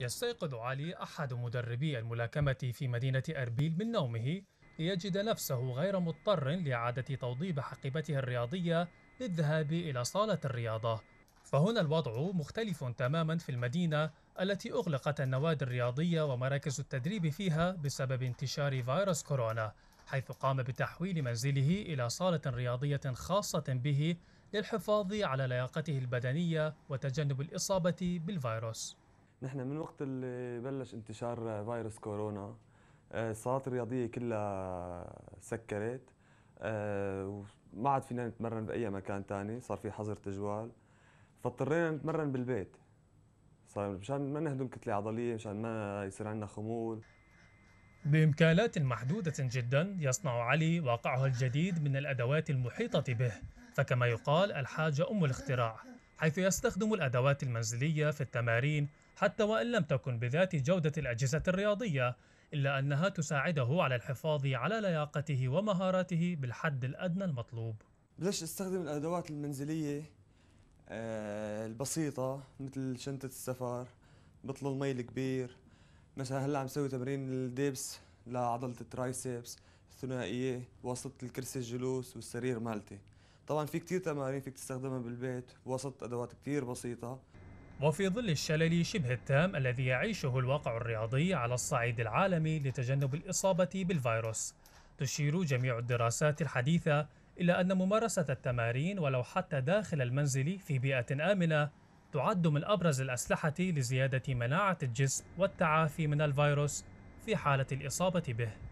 يستيقظ علي أحد مدربي الملاكمة في مدينة أربيل من نومه ليجد نفسه غير مضطر لإعادة توضيب حقيبته الرياضية للذهاب إلى صالة الرياضة فهنا الوضع مختلف تماما في المدينة التي أغلقت النوادي الرياضية ومراكز التدريب فيها بسبب انتشار فيروس كورونا حيث قام بتحويل منزله إلى صالة رياضية خاصة به للحفاظ على لياقته البدنية وتجنب الإصابة بالفيروس نحن من وقت اللي بلش انتشار فيروس كورونا الصالات آه، الرياضيه كلها سكرت آه، وما عاد فينا نتمرن باي مكان ثاني صار في حظر تجوال فاضطرينا نتمرن بالبيت صار مشان ما نهدم كتله عضليه مشان ما يصير عندنا خمول بامكانات محدوده جدا يصنع علي واقعه الجديد من الادوات المحيطه به فكما يقال الحاجه ام الاختراع حيث يستخدم الأدوات المنزلية في التمارين حتى وإن لم تكن بذات جودة الأجهزة الرياضية إلا أنها تساعده على الحفاظ على لياقته ومهاراته بالحد الأدنى المطلوب بلش استخدم الأدوات المنزلية آه، البسيطة مثل شنطة السفر بطل المي الكبير مثلا هلا عم سوي تمرين الدبس لعضلة الترايسبس الثنائية واسطة الكرسي الجلوس والسرير مالتي طبعا في كثير تمارين فيك تستخدمها بالبيت بوسط أدوات كثير بسيطة وفي ظل الشلل شبه التام الذي يعيشه الواقع الرياضي على الصعيد العالمي لتجنب الإصابة بالفيروس تشير جميع الدراسات الحديثة إلى أن ممارسة التمارين ولو حتى داخل المنزل في بيئة آمنة تعد من أبرز الأسلحة لزيادة مناعة الجسم والتعافي من الفيروس في حالة الإصابة به